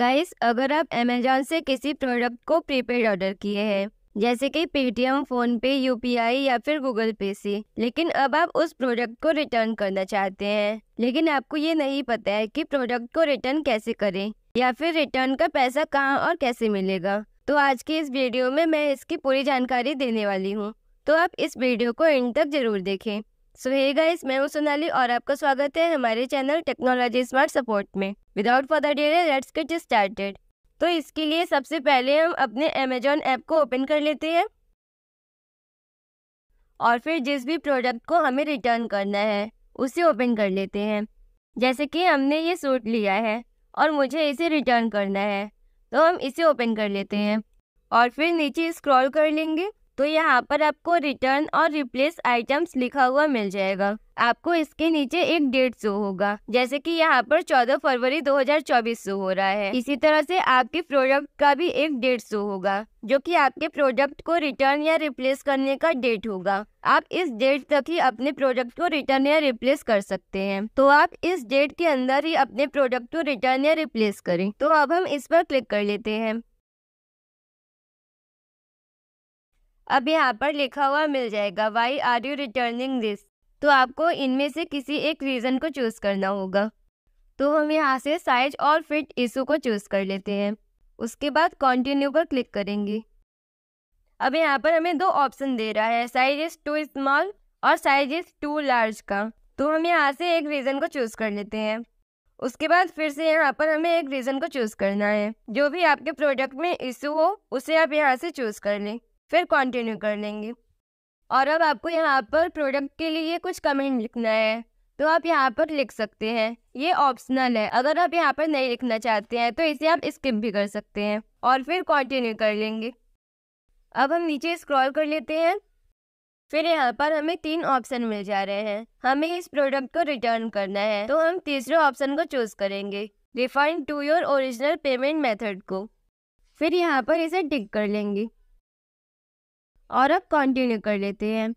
guys अगर आप Amazon से किसी प्रोडक्ट को प्रीपेड ऑर्डर किए हैं जैसे कि पेटीएम फोन पे यू या फिर गूगल पे से लेकिन अब आप उस प्रोडक्ट को रिटर्न करना चाहते हैं लेकिन आपको ये नहीं पता है कि प्रोडक्ट को रिटर्न कैसे करें या फिर रिटर्न का पैसा कहाँ और कैसे मिलेगा तो आज के इस वीडियो में मैं इसकी पूरी जानकारी देने वाली हूँ तो आप इस वीडियो को एंड तक जरूर देखें सो हे गाइस मैं हूँ सोनाली और आपका स्वागत है हमारे चैनल टेक्नोलॉजी स्मार्ट सपोर्ट में without further delay let's get started तो इसके लिए सबसे पहले हम अपने अमेजोन ऐप को ओपन कर लेते हैं और फिर जिस भी प्रोडक्ट को हमें रिटर्न करना है उसे ओपन कर लेते हैं जैसे कि हमने ये सूट लिया है और मुझे इसे रिटर्न करना है तो हम इसे ओपन कर लेते हैं और फिर नीचे स्क्रॉल कर लेंगे तो यहाँ पर आपको रिटर्न और रिप्लेस आइटम्स लिखा हुआ मिल जाएगा आपको इसके नीचे एक डेट शो होगा जैसे कि यहाँ पर 14 फरवरी 2024 शो हो रहा है इसी तरह से आपके प्रोडक्ट का भी एक डेट शो होगा जो कि आपके प्रोडक्ट को रिटर्न या रिप्लेस करने का डेट होगा आप इस डेट तक ही अपने प्रोडक्ट को रिटर्न या रिप्लेस कर सकते हैं तो आप इस डेट के अंदर ही अपने प्रोडक्ट को रिटर्न या रिप्लेस करें तो अब हम इस पर क्लिक कर लेते हैं अब यहाँ पर लिखा हुआ मिल जाएगा why are you returning this तो आपको इनमें से किसी एक रीज़न को चूज़ करना होगा तो हम यहाँ से साइज और फिट इशू को चूज़ कर लेते हैं उसके बाद कंटिन्यू पर क्लिक करेंगे अब यहाँ पर हमें दो ऑप्शन दे रहा है साइज इज़ टू स्मॉल और साइज इज़ टू लार्ज का तो हम यहाँ से एक रीज़न को चूज़ कर लेते हैं उसके बाद फिर से यहाँ पर हमें एक रीज़न को चूज़ करना है जो भी आपके प्रोडक्ट में इशू हो उसे आप यहाँ से चूज़ कर लें फिर कंटिन्यू कर लेंगे और अब आपको यहाँ पर प्रोडक्ट के लिए कुछ कमेंट लिखना है तो आप यहाँ पर लिख सकते हैं ये ऑप्शनल है अगर आप यहाँ पर नहीं लिखना चाहते हैं तो इसे आप स्किप भी कर सकते हैं और फिर कंटिन्यू कर लेंगे अब हम नीचे स्क्रॉल कर लेते हैं फिर यहाँ पर हमें तीन ऑप्शन मिल जा रहे हैं हमें इस प्रोडक्ट को रिटर्न करना है तो हम तीसरे ऑप्शन को चूज करेंगे refund to your original payment method को फिर यहाँ पर इसे टिक कर लेंगे और अब कंटिन्यू कर लेते हैं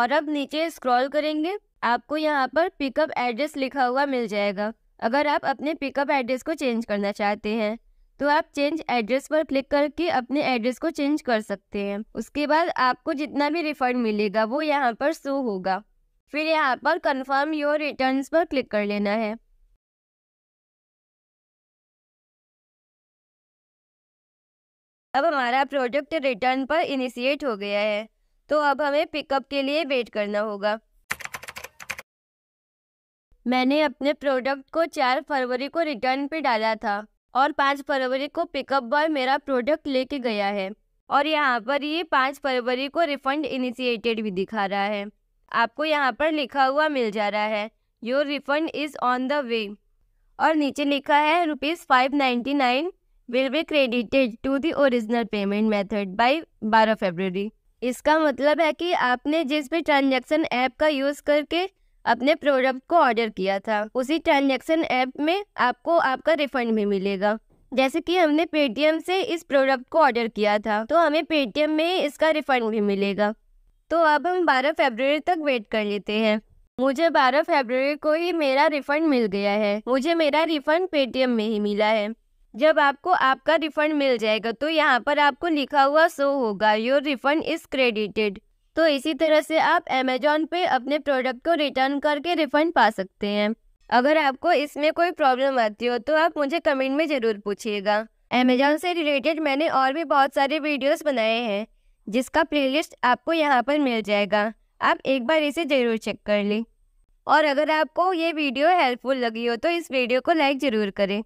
और अब नीचे स्क्रॉल करेंगे आपको यहाँ पर पिकअप एड्रेस लिखा हुआ मिल जाएगा अगर आप अपने पिकअप एड्रेस को चेंज करना चाहते हैं तो आप चेंज एड्रेस पर क्लिक करके अपने एड्रेस को चेंज कर सकते हैं उसके बाद आपको जितना भी रिफंड मिलेगा वो यहाँ पर शो होगा फिर यहाँ पर कंफर्म योर रिटर्न्स पर क्लिक कर लेना है अब हमारा प्रोडक्ट रिटर्न पर इनिशिएट हो गया है तो अब हमें पिकअप के लिए वेट करना होगा मैंने अपने प्रोडक्ट को चार फरवरी को रिटर्न पे डाला था और पाँच फरवरी को पिकअप बॉय मेरा प्रोडक्ट लेके गया है और यहाँ पर ये पाँच फरवरी को रिफंड इनिशिएटेड भी दिखा रहा है आपको यहाँ पर लिखा हुआ मिल जा रहा है your refund is on the way और नीचे लिखा है rupees five ninety nine will be credited to the original payment method by 12 February इसका मतलब है कि आपने जिस भी ट्रांजैक्शन ऐप का यूज़ करके अपने प्रोडक्ट को ऑर्डर किया था उसी ट्रांजैक्शन ऐप में आपको आपका रिफंड भी मिलेगा जैसे कि हमने पेटीएम से इस प्रोडक्ट को ऑर्डर किया था तो हमें पेटीएम में इसका रिफंड भी मिलेगा तो अब हम 12 फरवरी तक वेट कर लेते हैं मुझे 12 फरवरी को ही मेरा रिफंड मिल गया है मुझे मेरा रिफंड पेटीएम में ही मिला है जब आपको आपका रिफंड मिल जाएगा तो यहाँ पर आपको लिखा हुआ शो होगा योर रिफंड इज क्रेडिटेड तो इसी तरह से आप अमेजोन पे अपने प्रोडक्ट को रिटर्न करके रिफंड पा सकते हैं अगर आपको इसमें कोई प्रॉब्लम आती हो तो आप मुझे कमेंट में ज़रूर पूछिएगा अमेजोन से रिलेटेड मैंने और भी बहुत सारे वीडियोस बनाए हैं जिसका प्लेलिस्ट आपको यहाँ पर मिल जाएगा आप एक बार इसे ज़रूर चेक कर लें और अगर आपको ये वीडियो हेल्पफुल लगी हो तो इस वीडियो को लाइक ज़रूर करें